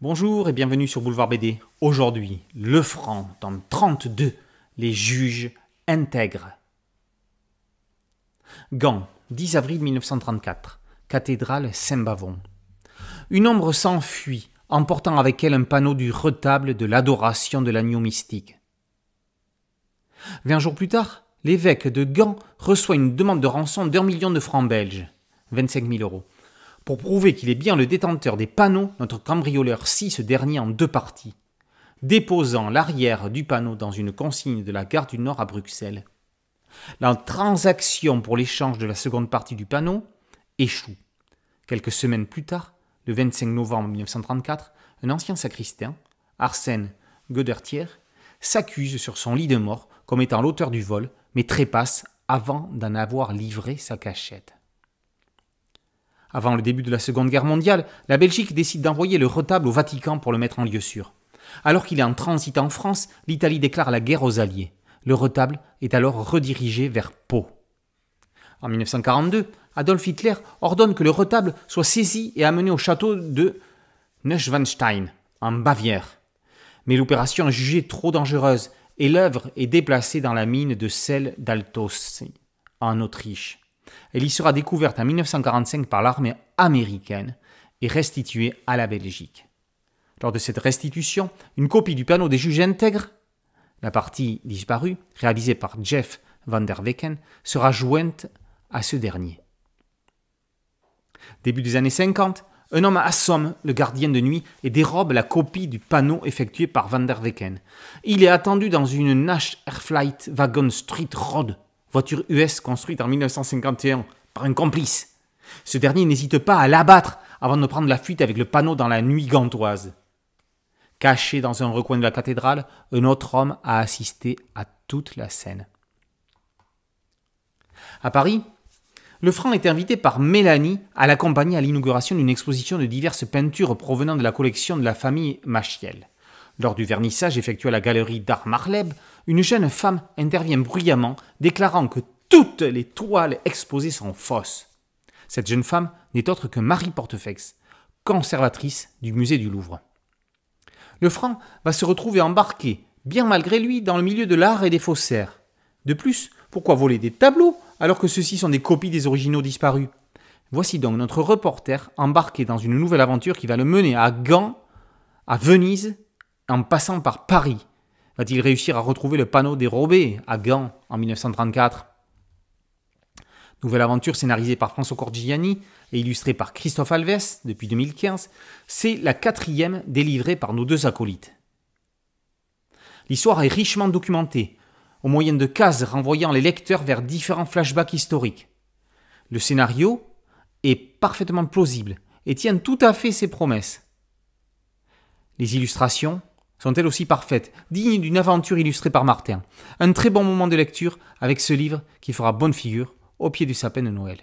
Bonjour et bienvenue sur Boulevard BD. Aujourd'hui, Le Franc, tome 32, Les juges intègrent. Gand, 10 avril 1934, cathédrale Saint-Bavon. Une ombre s'enfuit, emportant avec elle un panneau du retable de l'adoration de l'agneau mystique. Vingt jours plus tard, l'évêque de Gand reçoit une demande de rançon d'un million de francs belges, 25 000 euros pour prouver qu'il est bien le détenteur des panneaux, notre cambrioleur scie ce dernier en deux parties, déposant l'arrière du panneau dans une consigne de la gare du Nord à Bruxelles. La transaction pour l'échange de la seconde partie du panneau échoue. Quelques semaines plus tard, le 25 novembre 1934, un ancien sacristain, Arsène Godertier, s'accuse sur son lit de mort comme étant l'auteur du vol, mais trépasse avant d'en avoir livré sa cachette. Avant le début de la Seconde Guerre mondiale, la Belgique décide d'envoyer le retable au Vatican pour le mettre en lieu sûr. Alors qu'il est en transit en France, l'Italie déclare la guerre aux Alliés. Le retable est alors redirigé vers Pau. En 1942, Adolf Hitler ordonne que le retable soit saisi et amené au château de Neuschwanstein, en Bavière. Mais l'opération est jugée trop dangereuse et l'œuvre est déplacée dans la mine de Celle d'Altos, en Autriche. Elle y sera découverte en 1945 par l'armée américaine et restituée à la Belgique. Lors de cette restitution, une copie du panneau des juges intègre, la partie disparue, réalisée par Jeff van der Wecken, sera jointe à ce dernier. Début des années 50, un homme assomme le gardien de nuit et dérobe la copie du panneau effectué par Van der Wecken. Il est attendu dans une Nash Airflight Wagon Street Road voiture US construite en 1951 par un complice. Ce dernier n'hésite pas à l'abattre avant de prendre la fuite avec le panneau dans la nuit gantoise. Caché dans un recoin de la cathédrale, un autre homme a assisté à toute la scène. À Paris, Lefranc est invité par Mélanie à l'accompagner à l'inauguration d'une exposition de diverses peintures provenant de la collection de la famille Machiel. Lors du vernissage effectué à la galerie d'art Marleb, une jeune femme intervient bruyamment, déclarant que toutes les toiles exposées sont fausses. Cette jeune femme n'est autre que Marie Portefex, conservatrice du musée du Louvre. Le franc va se retrouver embarqué, bien malgré lui, dans le milieu de l'art et des faussaires. De plus, pourquoi voler des tableaux alors que ceux-ci sont des copies des originaux disparus Voici donc notre reporter embarqué dans une nouvelle aventure qui va le mener à Gand, à Venise en passant par Paris, va-t-il réussir à retrouver le panneau dérobé à Gand en 1934 Nouvelle aventure scénarisée par François Cordigiani et illustrée par Christophe Alves depuis 2015, c'est la quatrième délivrée par nos deux acolytes. L'histoire est richement documentée, au moyen de cases renvoyant les lecteurs vers différents flashbacks historiques. Le scénario est parfaitement plausible et tient tout à fait ses promesses. Les illustrations, sont elles aussi parfaites, dignes d'une aventure illustrée par Martin. Un très bon moment de lecture avec ce livre qui fera bonne figure au pied du sapin de Noël.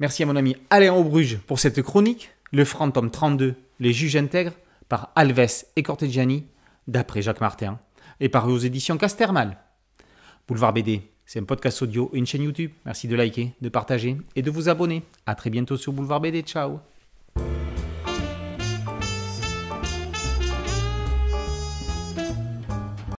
Merci à mon ami Alain Aubruge pour cette chronique, le franc tome 32, Les juges intègres, par Alves et Cortegiani, d'après Jacques Martin, et paru aux éditions Castermal. Boulevard BD, c'est un podcast audio et une chaîne YouTube. Merci de liker, de partager et de vous abonner. A très bientôt sur Boulevard BD. Ciao